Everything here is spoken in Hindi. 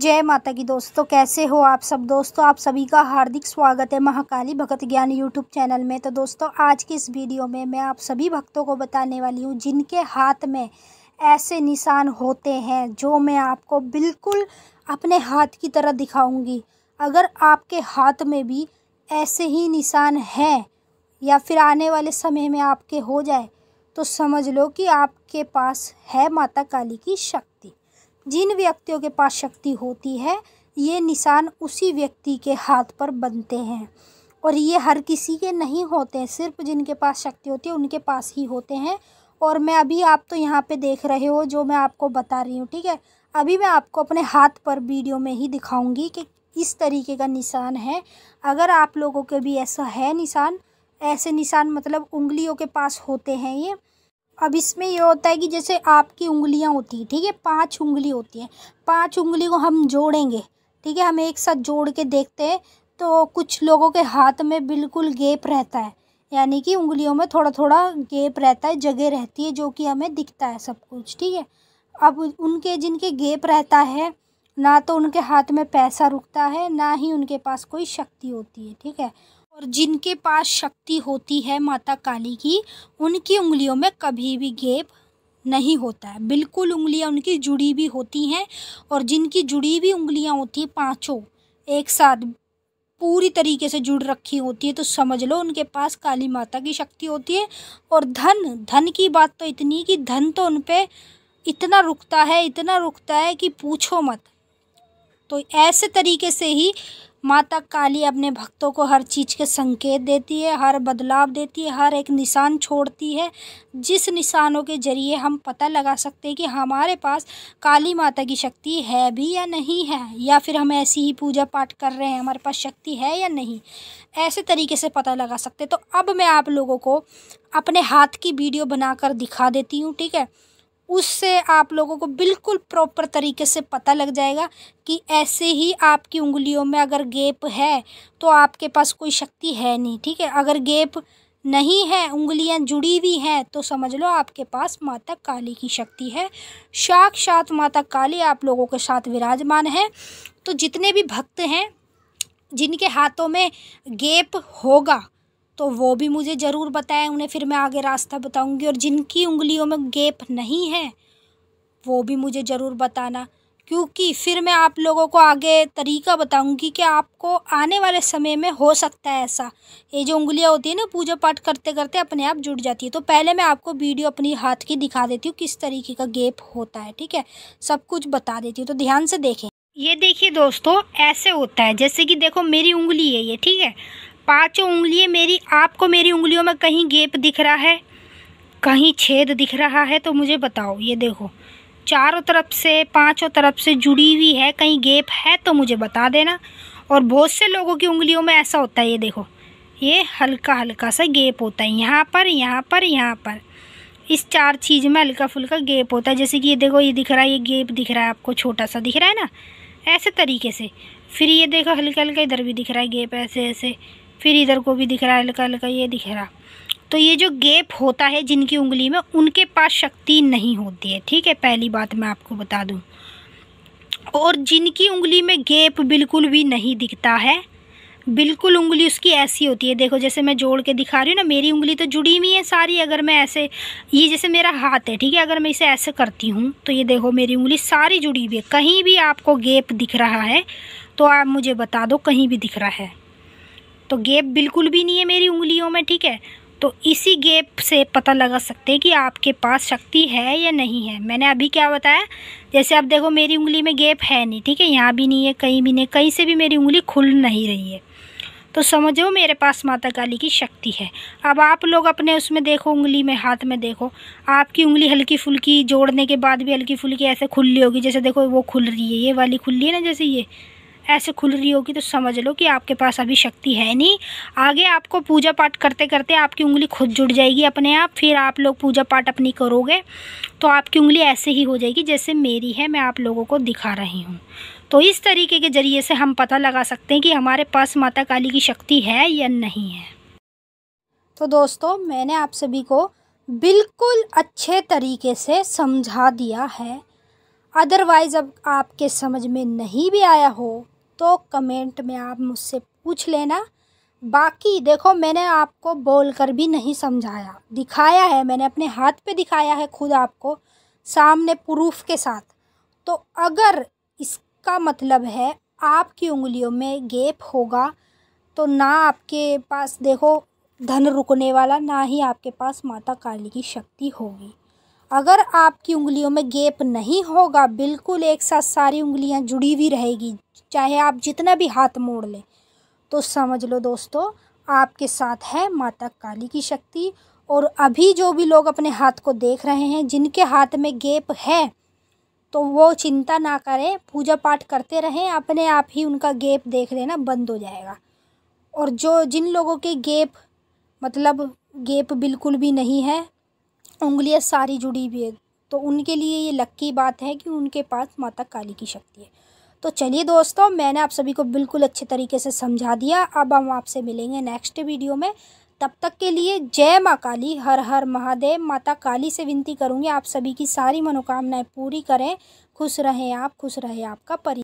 जय माता की दोस्तों कैसे हो आप सब दोस्तों आप सभी का हार्दिक स्वागत है महाकाली भगत ज्ञान यूट्यूब चैनल में तो दोस्तों आज की इस वीडियो में मैं आप सभी भक्तों को बताने वाली हूँ जिनके हाथ में ऐसे निशान होते हैं जो मैं आपको बिल्कुल अपने हाथ की तरह दिखाऊंगी अगर आपके हाथ में भी ऐसे ही निशान हैं या फिर आने वाले समय में आपके हो जाए तो समझ लो कि आपके पास है माता काली की शक्ति जिन व्यक्तियों के पास शक्ति होती है ये निशान उसी व्यक्ति के हाथ पर बनते हैं और ये हर किसी के नहीं होते हैं सिर्फ जिनके पास शक्ति होती है उनके पास ही होते हैं और मैं अभी आप तो यहाँ पे देख रहे हो जो मैं आपको बता रही हूँ ठीक है अभी मैं आपको अपने हाथ पर वीडियो में ही दिखाऊंगी कि इस तरीके का निशान है अगर आप लोगों के भी ऐसा है निशान ऐसे निशान मतलब उंगलियों के पास होते हैं ये अब इसमें ये होता है कि जैसे आपकी उंगलियां होती हैं ठीक है पांच उंगली होती हैं पांच उंगली को हम जोड़ेंगे ठीक है हम एक साथ जोड़ के देखते हैं तो कुछ लोगों के हाथ में बिल्कुल गेप रहता है यानी कि उंगलियों में थोड़ा थोड़ा गेप रहता है जगह रहती है जो कि हमें दिखता है सब कुछ ठीक है अब उनके जिनके गेप रहता है ना तो उनके हाथ में पैसा रुकता है ना ही उनके पास कोई शक्ति होती है ठीक है और जिनके पास शक्ति होती है माता काली की उनकी उंगलियों में कभी भी गेप नहीं होता है बिल्कुल उंगलियां उनकी जुड़ी भी होती हैं और जिनकी जुड़ी भी उंगलियां होती हैं पाँचों एक साथ पूरी तरीके से जुड़ रखी होती है तो समझ लो उनके पास काली माता की शक्ति होती है और धन धन की बात तो इतनी कि धन तो उन पर इतना रुकता है इतना रुकता है कि पूछो मत तो ऐसे तरीके से ही माता काली अपने भक्तों को हर चीज़ के संकेत देती है हर बदलाव देती है हर एक निशान छोड़ती है जिस निशानों के ज़रिए हम पता लगा सकते हैं कि हमारे पास काली माता की शक्ति है भी या नहीं है या फिर हम ऐसी ही पूजा पाठ कर रहे हैं हमारे पास शक्ति है या नहीं ऐसे तरीके से पता लगा सकते तो अब मैं आप लोगों को अपने हाथ की वीडियो बनाकर दिखा देती हूँ ठीक है उससे आप लोगों को बिल्कुल प्रॉपर तरीके से पता लग जाएगा कि ऐसे ही आपकी उंगलियों में अगर गेप है तो आपके पास कोई शक्ति है नहीं ठीक है अगर गेप नहीं है उंगलियां जुड़ी हुई हैं तो समझ लो आपके पास माता काली की शक्ति है साक्षात माता काली आप लोगों के साथ विराजमान है तो जितने भी भक्त हैं जिनके हाथों में गेप होगा तो वो भी मुझे ज़रूर बताएं उन्हें फिर मैं आगे रास्ता बताऊंगी और जिनकी उंगलियों में गेप नहीं है वो भी मुझे ज़रूर बताना क्योंकि फिर मैं आप लोगों को आगे तरीका बताऊंगी कि आपको आने वाले समय में हो सकता है ऐसा ये जो उंगलियां होती है ना पूजा पाठ करते करते अपने आप जुड़ जाती है तो पहले मैं आपको वीडियो अपनी हाथ की दिखा देती हूँ किस तरीके का गेप होता है ठीक है सब कुछ बता देती हूँ तो ध्यान से देखें ये देखिए दोस्तों ऐसे होता है जैसे कि देखो मेरी उंगली है ये ठीक है पांचों उंगली मेरी आपको मेरी उंगलियों में कहीं गेप दिख रहा है कहीं छेद दिख रहा है तो मुझे बताओ ये देखो चारों तरफ से पांचों तरफ से जुड़ी हुई है कहीं गेप है तो मुझे बता देना और बहुत से लोगों की उंगलियों में ऐसा होता है ये देखो ये हल्का हल्का सा गेप होता है यहाँ पर यहाँ पर यहाँ पर इस चार चीज़ में हल्का फुल्का गेप होता है जैसे कि ये देखो ये दिख रहा है ये गेप दिख रहा है आपको छोटा सा दिख रहा है ना ऐसे तरीके से फिर ये देखो हल्का हल्का इधर भी दिख रहा है गेप ऐसे ऐसे फिर इधर को भी दिख रहा है हल्का हल्का ये दिख रहा तो ये जो गैप होता है जिनकी उंगली में उनके पास शक्ति नहीं होती है ठीक है पहली बात मैं आपको बता दूँ और जिनकी उंगली में गैप बिल्कुल भी नहीं दिखता है बिल्कुल उंगली उसकी ऐसी होती है देखो जैसे मैं जोड़ के दिखा रही हूँ ना मेरी उंगली तो जुड़ी हुई है सारी अगर मैं ऐसे ये जैसे मेरा हाथ है ठीक है अगर मैं इसे ऐसे करती हूँ तो ये देखो मेरी उंगली सारी जुड़ी हुई है कहीं भी आपको गेप दिख रहा है तो आप मुझे बता दो कहीं भी दिख रहा है तो गेप बिल्कुल भी नहीं है मेरी उंगलियों में ठीक है तो इसी गेप से पता लगा सकते हैं कि आपके पास शक्ति है या नहीं है मैंने अभी क्या बताया जैसे आप देखो मेरी उंगली में गेप है नहीं ठीक है यहाँ भी नहीं है कहीं भी नहीं कहीं से भी मेरी उंगली खुल नहीं रही है तो समझो मेरे पास माता काली की शक्ति है अब आप लोग अपने उसमें देखो उंगली में हाथ में देखो आपकी उंगली हल्की फुल्की जोड़ने के बाद भी हल्की फुल्की ऐसे खुल होगी जैसे देखो वो खुल रही है ये वाली खुल रही है ना जैसे ये ऐसे खुल रही होगी तो समझ लो कि आपके पास अभी शक्ति है नहीं आगे आपको पूजा पाठ करते करते आपकी उंगली खुद जुड़ जाएगी अपने आप फिर आप लोग पूजा पाठ अपनी करोगे तो आपकी उंगली ऐसे ही हो जाएगी जैसे मेरी है मैं आप लोगों को दिखा रही हूँ तो इस तरीके के ज़रिए से हम पता लगा सकते हैं कि हमारे पास माता काली की शक्ति है या नहीं है तो दोस्तों मैंने आप सभी को बिल्कुल अच्छे तरीके से समझा दिया है अदरवाइज़ अब आपके समझ में नहीं भी आया हो तो कमेंट में आप मुझसे पूछ लेना बाकी देखो मैंने आपको बोल कर भी नहीं समझाया दिखाया है मैंने अपने हाथ पे दिखाया है खुद आपको सामने प्रूफ के साथ तो अगर इसका मतलब है आपकी उंगलियों में गेप होगा तो ना आपके पास देखो धन रुकने वाला ना ही आपके पास माता काली की शक्ति होगी अगर आपकी उंगलियों में गेप नहीं होगा बिल्कुल एक साथ सारी उंगलियां जुड़ी हुई रहेगी चाहे आप जितना भी हाथ मोड़ लें तो समझ लो दोस्तों आपके साथ है माता काली की शक्ति और अभी जो भी लोग अपने हाथ को देख रहे हैं जिनके हाथ में गेप है तो वो चिंता ना करें पूजा पाठ करते रहें अपने आप ही उनका गेप देख लेना बंद हो जाएगा और जो जिन लोगों के गेप मतलब गेप बिल्कुल भी नहीं है उंगलियां सारी जुड़ी हुई है तो उनके लिए ये लक्की बात है कि उनके पास माता काली की शक्ति है तो चलिए दोस्तों मैंने आप सभी को बिल्कुल अच्छे तरीके से समझा दिया अब हम आपसे मिलेंगे नेक्स्ट वीडियो में तब तक के लिए जय माँ काली हर हर महादेव माता काली से विनती करूँगी आप सभी की सारी मनोकामनाएं पूरी करें खुश रहें आप खुश रहे आपका परि